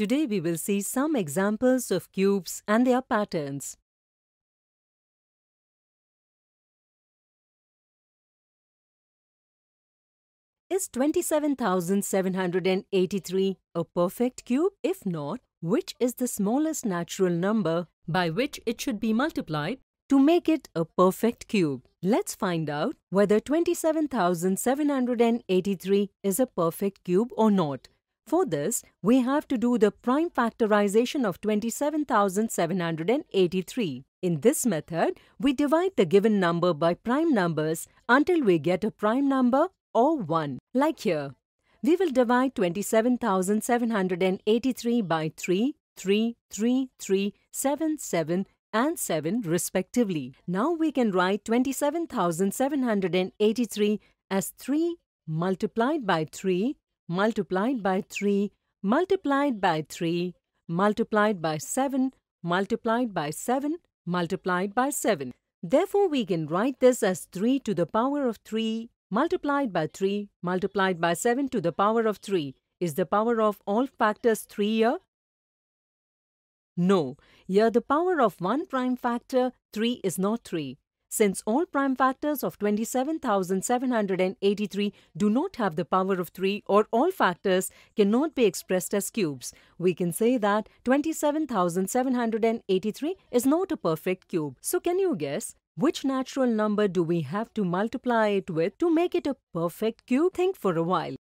Today we will see some examples of cubes and their patterns. Is 27,783 a perfect cube? If not, which is the smallest natural number by which it should be multiplied to make it a perfect cube? Let's find out whether 27,783 is a perfect cube or not. For this, we have to do the prime factorization of 27,783. In this method, we divide the given number by prime numbers until we get a prime number or 1, like here. We will divide 27,783 by 3, 3, 3, 3, 7, 7, and 7 respectively. Now we can write 27,783 as 3 multiplied by 3 multiplied by 3 multiplied by 3 multiplied by 7 multiplied by 7 multiplied by 7. Therefore, we can write this as 3 to the power of 3 multiplied by 3 multiplied by 7 to the power of 3. Is the power of all factors 3 here? No, here the power of one prime factor 3 is not 3 since all prime factors of 27,783 do not have the power of 3 or all factors cannot be expressed as cubes, we can say that 27,783 is not a perfect cube. So can you guess? Which natural number do we have to multiply it with to make it a perfect cube? Think for a while.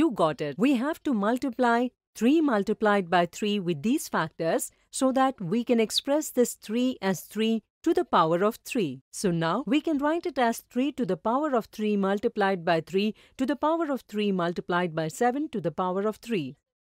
You got it. We have to multiply 3 multiplied by 3 with these factors so that we can express this 3 as 3 to the power of 3. So now we can write it as 3 to the power of 3 multiplied by 3 to the power of 3 multiplied by 7 to the power of 3.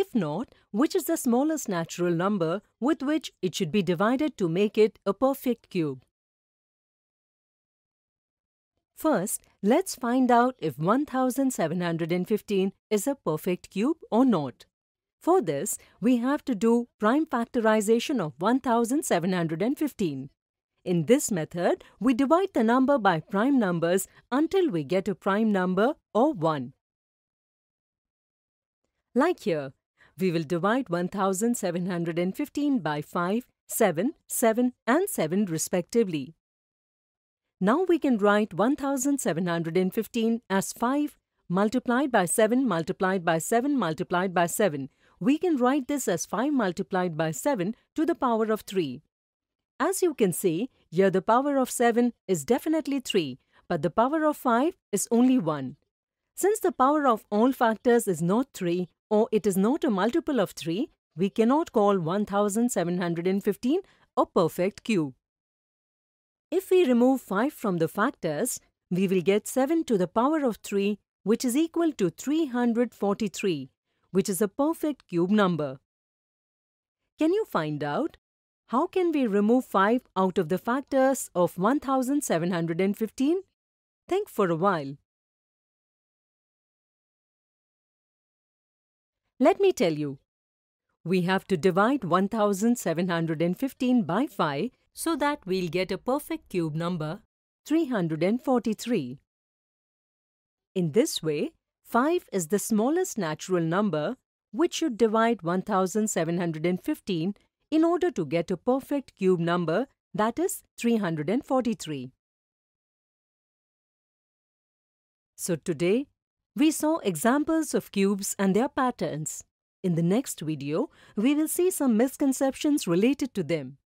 If not, which is the smallest natural number with which it should be divided to make it a perfect cube? First, let's find out if 1715 is a perfect cube or not. For this, we have to do prime factorization of 1715. In this method, we divide the number by prime numbers until we get a prime number or 1. Like here, we will divide 1715 by 5, 7, 7 and 7 respectively. Now we can write 1715 as 5 multiplied by 7 multiplied by 7 multiplied by 7. We can write this as 5 multiplied by 7 to the power of 3. As you can see, here the power of 7 is definitely 3, but the power of 5 is only 1. Since the power of all factors is not 3, or it is not a multiple of 3, we cannot call 1715 a perfect cube. If we remove 5 from the factors, we will get 7 to the power of 3 which is equal to 343 which is a perfect cube number. Can you find out how can we remove 5 out of the factors of 1715? Think for a while. Let me tell you. We have to divide 1715 by 5 so that we'll get a perfect cube number 343. In this way, 5 is the smallest natural number which should divide 1715 in order to get a perfect cube number that is 343. So today we saw examples of cubes and their patterns. In the next video, we will see some misconceptions related to them.